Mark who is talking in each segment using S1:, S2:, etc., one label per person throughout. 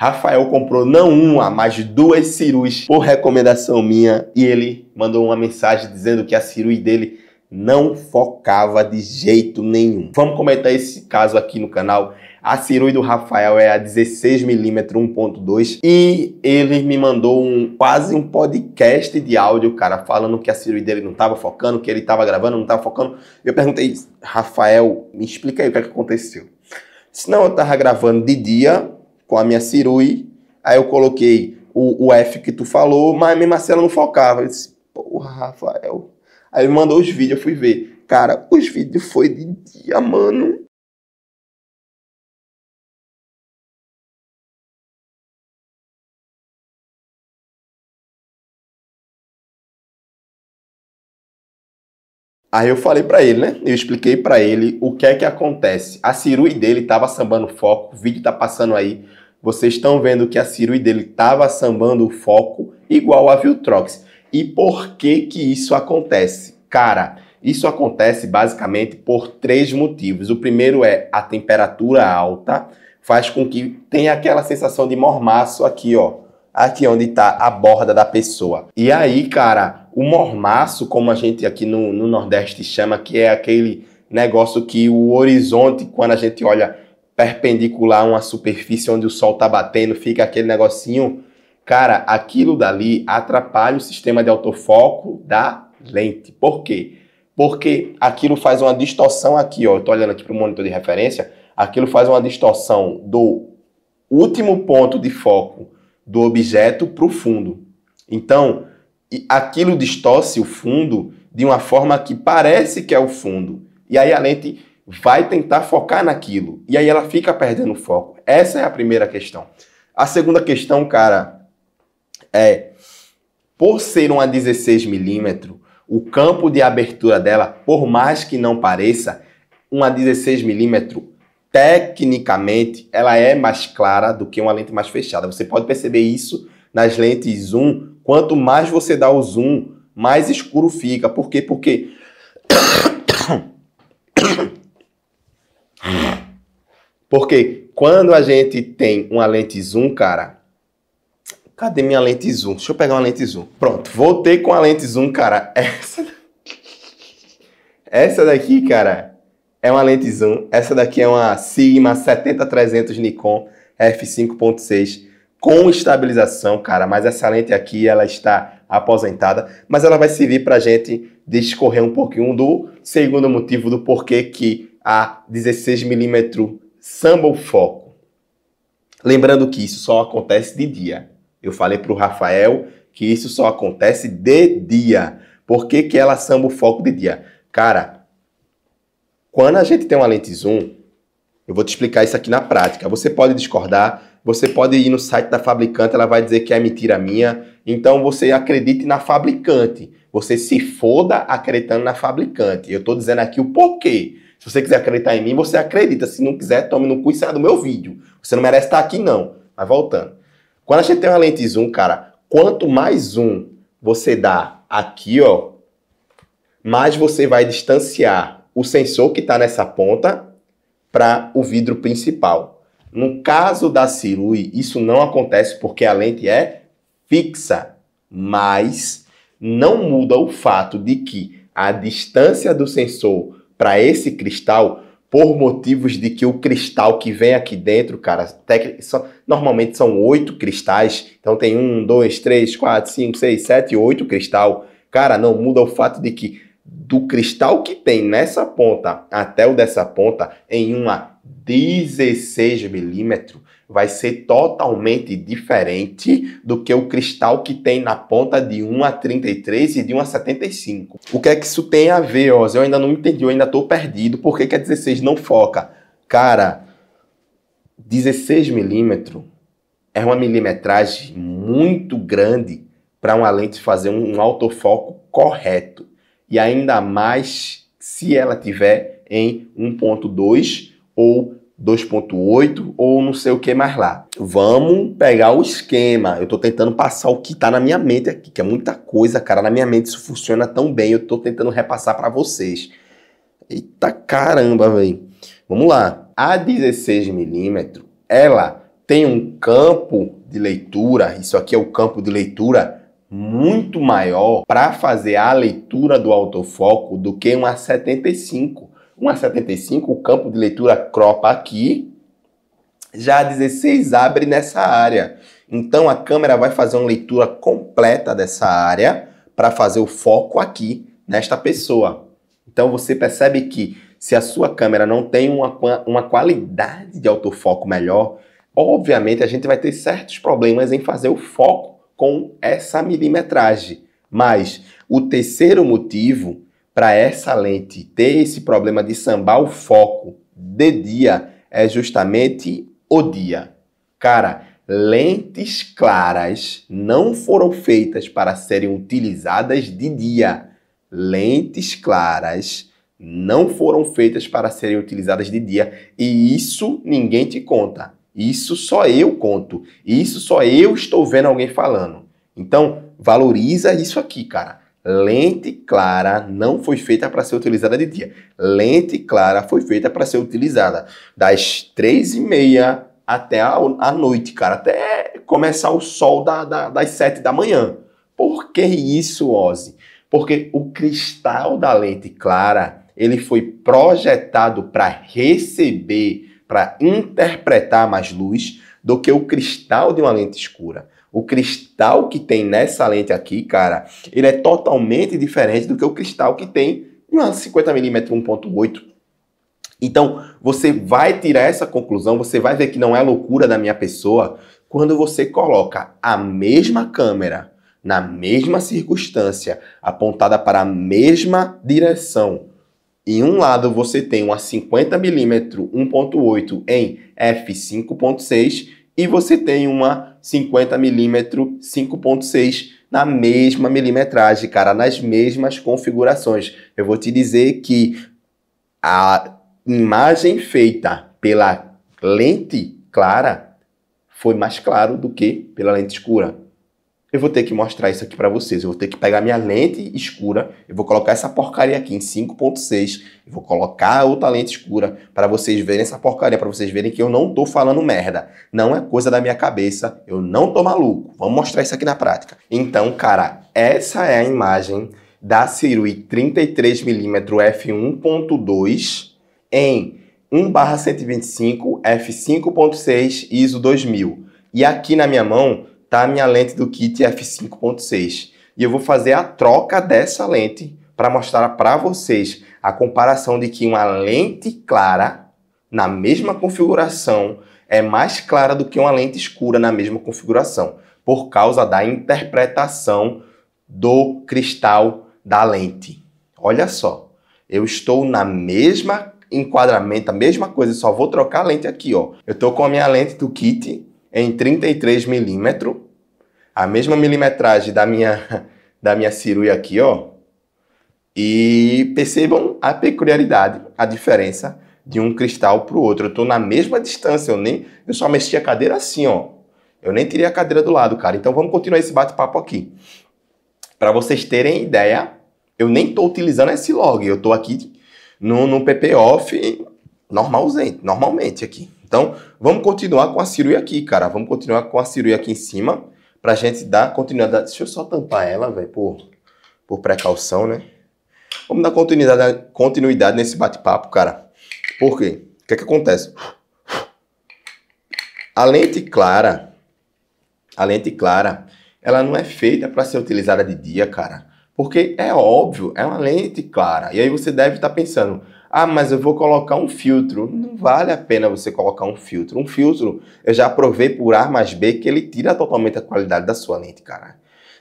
S1: Rafael comprou não uma, mas duas cirus por recomendação minha e ele mandou uma mensagem dizendo que a cirui dele não focava de jeito nenhum. Vamos comentar esse caso aqui no canal. A cirui do Rafael é a 16mm 1.2 e ele me mandou um quase um podcast de áudio, cara, falando que a cirui dele não estava focando, que ele estava gravando, não estava focando. Eu perguntei, Rafael, me explica aí o que, é que aconteceu. Senão eu estava gravando de dia com a minha Cirui. Aí eu coloquei o, o F que tu falou, mas minha assim Marcela não focava. Eu disse, porra, Rafael. Aí ele mandou os vídeos, eu fui ver. Cara, os vídeos foi de dia, mano. Aí eu falei para ele, né? Eu expliquei para ele o que é que acontece. A cirui dele tava sambando foco, o vídeo tá passando aí. Vocês estão vendo que a cirui dele estava sambando o foco igual a Viltrox. E por que que isso acontece? Cara, isso acontece basicamente por três motivos. O primeiro é a temperatura alta, faz com que tenha aquela sensação de mormaço aqui, ó. Aqui onde está a borda da pessoa. E aí, cara, o mormaço, como a gente aqui no, no Nordeste chama, que é aquele negócio que o horizonte, quando a gente olha perpendicular a uma superfície onde o sol está batendo, fica aquele negocinho. Cara, aquilo dali atrapalha o sistema de autofoco da lente. Por quê? Porque aquilo faz uma distorção aqui, ó. Eu tô olhando aqui para o monitor de referência. Aquilo faz uma distorção do último ponto de foco do objeto para o fundo. Então, aquilo distorce o fundo de uma forma que parece que é o fundo. E aí a lente vai tentar focar naquilo. E aí ela fica perdendo foco. Essa é a primeira questão. A segunda questão, cara, é por ser uma 16 mm o campo de abertura dela, por mais que não pareça, uma 16 mm tecnicamente ela é mais clara do que uma lente mais fechada. Você pode perceber isso nas lentes zoom. Quanto mais você dá o zoom, mais escuro fica. Por quê? Porque porque quando a gente tem uma lente zoom, cara. Cadê minha lente zoom? Deixa eu pegar uma lente zoom. Pronto, voltei com a lente zoom, cara. Essa, essa daqui, cara, é uma lente zoom. Essa daqui é uma Sigma 70300 Nikon f5.6 com estabilização, cara. Mas essa lente aqui, ela está aposentada. Mas ela vai servir pra gente discorrer um pouquinho do segundo motivo do porquê que a 16 milímetro Samba o Foco. Lembrando que isso só acontece de dia. Eu falei para o Rafael que isso só acontece de dia. Por que, que ela samba o foco de dia? Cara, quando a gente tem uma lente zoom, eu vou te explicar isso aqui na prática. Você pode discordar, você pode ir no site da fabricante, ela vai dizer que é mentira minha. Então você acredite na fabricante. Você se foda acreditando na fabricante. Eu estou dizendo aqui o porquê. Se você quiser acreditar em mim, você acredita. Se não quiser, tome no cu e saia do meu vídeo. Você não merece estar aqui, não. Mas voltando. Quando a gente tem uma lente zoom, cara, quanto mais zoom você dá aqui, ó, mais você vai distanciar o sensor que está nessa ponta para o vidro principal. No caso da Cirui, isso não acontece porque a lente é fixa, mas não muda o fato de que a distância do sensor para esse cristal por motivos de que o cristal que vem aqui dentro, cara, normalmente são oito cristais, então tem um, dois, três, quatro, cinco, seis, sete, oito cristal. Cara, não muda o fato de que do cristal que tem nessa ponta até o dessa ponta, em uma 16 milímetros, vai ser totalmente diferente do que o cristal que tem na ponta de 1 a 33 e de 1 a 75. O que é que isso tem a ver, Oz? Eu ainda não entendi, eu ainda estou perdido. Por que, que a 16 não foca? Cara, 16 milímetro é uma milimetragem muito grande para uma lente fazer um, um autofoco correto. E ainda mais se ela tiver em 1.2 ou 2.8 ou não sei o que mais lá. Vamos pegar o esquema. Eu estou tentando passar o que está na minha mente aqui, que é muita coisa, cara. Na minha mente isso funciona tão bem, eu estou tentando repassar para vocês. Eita caramba, velho. Vamos lá. A 16 mm ela tem um campo de leitura, isso aqui é o campo de leitura muito maior para fazer a leitura do autofoco do que uma 75 1,75, o campo de leitura cropa aqui. Já a 16 abre nessa área. Então a câmera vai fazer uma leitura completa dessa área para fazer o foco aqui nesta pessoa. Então você percebe que se a sua câmera não tem uma, uma qualidade de autofoco melhor, obviamente a gente vai ter certos problemas em fazer o foco com essa milimetragem. Mas o terceiro motivo para essa lente ter esse problema de sambar o foco de dia é justamente o dia. Cara, lentes claras não foram feitas para serem utilizadas de dia. Lentes claras não foram feitas para serem utilizadas de dia. E isso ninguém te conta. Isso só eu conto. Isso só eu estou vendo alguém falando. Então, valoriza isso aqui, cara Lente clara não foi feita para ser utilizada de dia. Lente clara foi feita para ser utilizada das três e meia até a, a, noite, cara, até começar o sol da, da, das sete da manhã. Por que isso, Ozzy? Porque o cristal da lente clara ele foi projetado para receber, para interpretar mais luz do que o cristal de uma lente escura. O cristal que tem nessa lente aqui, cara, ele é totalmente diferente do que o cristal que tem uma 50mm 1.8. Então, você vai tirar essa conclusão, você vai ver que não é loucura da minha pessoa quando você coloca a mesma câmera na mesma circunstância, apontada para a mesma direção. Em um lado você tem uma 50mm 1.8 em f5.6 e você tem uma 50mm 5.6 na mesma milimetragem, cara, nas mesmas configurações. Eu vou te dizer que a imagem feita pela lente clara foi mais claro do que pela lente escura eu vou ter que mostrar isso aqui para vocês. Eu vou ter que pegar minha lente escura, eu vou colocar essa porcaria aqui em 5.6, eu vou colocar outra lente escura para vocês verem essa porcaria, para vocês verem que eu não tô falando merda. Não é coisa da minha cabeça, eu não tô maluco. Vamos mostrar isso aqui na prática. Então, cara, essa é a imagem da Cirui 33mm f1.2 em 1/125 f5.6 ISO 2000. E aqui na minha mão tá a minha lente do kit f5.6 e eu vou fazer a troca dessa lente para mostrar para vocês a comparação de que uma lente clara na mesma configuração é mais clara do que uma lente escura na mesma configuração, por causa da interpretação do cristal da lente. Olha só, eu estou na mesma enquadramento, a mesma coisa, só vou trocar a lente aqui, ó. Eu estou com a minha lente do kit em 33 milímetros, a mesma milimetragem da minha, da minha ciruia aqui, ó. E percebam a peculiaridade, a diferença de um cristal para o outro. Eu estou na mesma distância, eu nem, eu só mexi a cadeira assim, ó. Eu nem tirei a cadeira do lado, cara. Então vamos continuar esse bate-papo aqui. Para vocês terem ideia, eu nem estou utilizando esse log, eu estou aqui no, no PP off normalmente, normalmente aqui. Então, vamos continuar com a ciruia aqui, cara. Vamos continuar com a ciruia aqui em cima pra gente dar continuidade. Deixa eu só tampar ela, velho, por, por precaução, né? Vamos dar continuidade, continuidade nesse bate-papo, cara. Por quê? O que é que acontece? A lente clara, a lente clara, ela não é feita para ser utilizada de dia, cara. Porque é óbvio, é uma lente clara. E aí você deve estar tá pensando, ah, mas eu vou colocar um filtro. Não vale a pena você colocar um filtro. Um filtro, eu já provei por A mais B que ele tira totalmente a qualidade da sua lente, cara.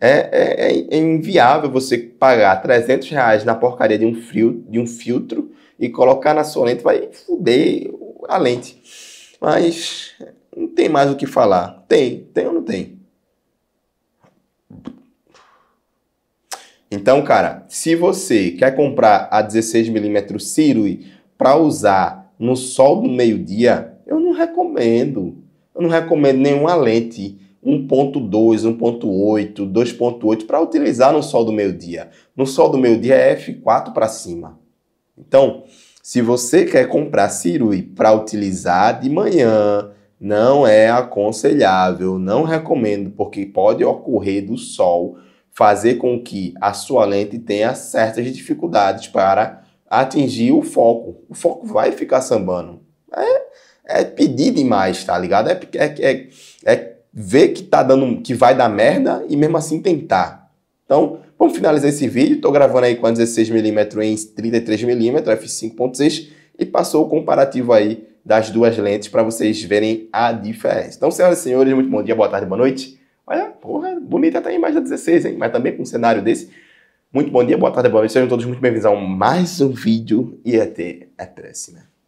S1: É, é, é inviável você pagar 300 reais na porcaria de um, frio, de um filtro e colocar na sua lente, vai foder a lente. Mas não tem mais o que falar. Tem, tem ou não tem? Então, cara, se você quer comprar a 16mm Sirui para usar no sol do meio-dia, eu não recomendo. Eu não recomendo nenhuma lente 1.2, 1.8, 2.8 para utilizar no sol do meio-dia. No sol do meio-dia é f4 para cima. Então, se você quer comprar Sirui para utilizar de manhã, não é aconselhável, não recomendo, porque pode ocorrer do sol fazer com que a sua lente tenha certas dificuldades para atingir o foco. O foco vai ficar sambando. É, é pedir demais, tá ligado? É, é, é, é ver que tá dando, que vai dar merda e mesmo assim tentar. Então, vamos finalizar esse vídeo. Estou gravando aí com a 16mm em 33mm, f5.6 e passou o comparativo aí das duas lentes para vocês verem a diferença. Então, senhoras e senhores, muito bom dia, boa tarde, boa noite. Olha, porra, bonita até a imagem da 16, hein? Mas também com um cenário desse. Muito bom dia, boa tarde, boa noite. Sejam todos muito bem-vindos a mais um vídeo e até a próxima.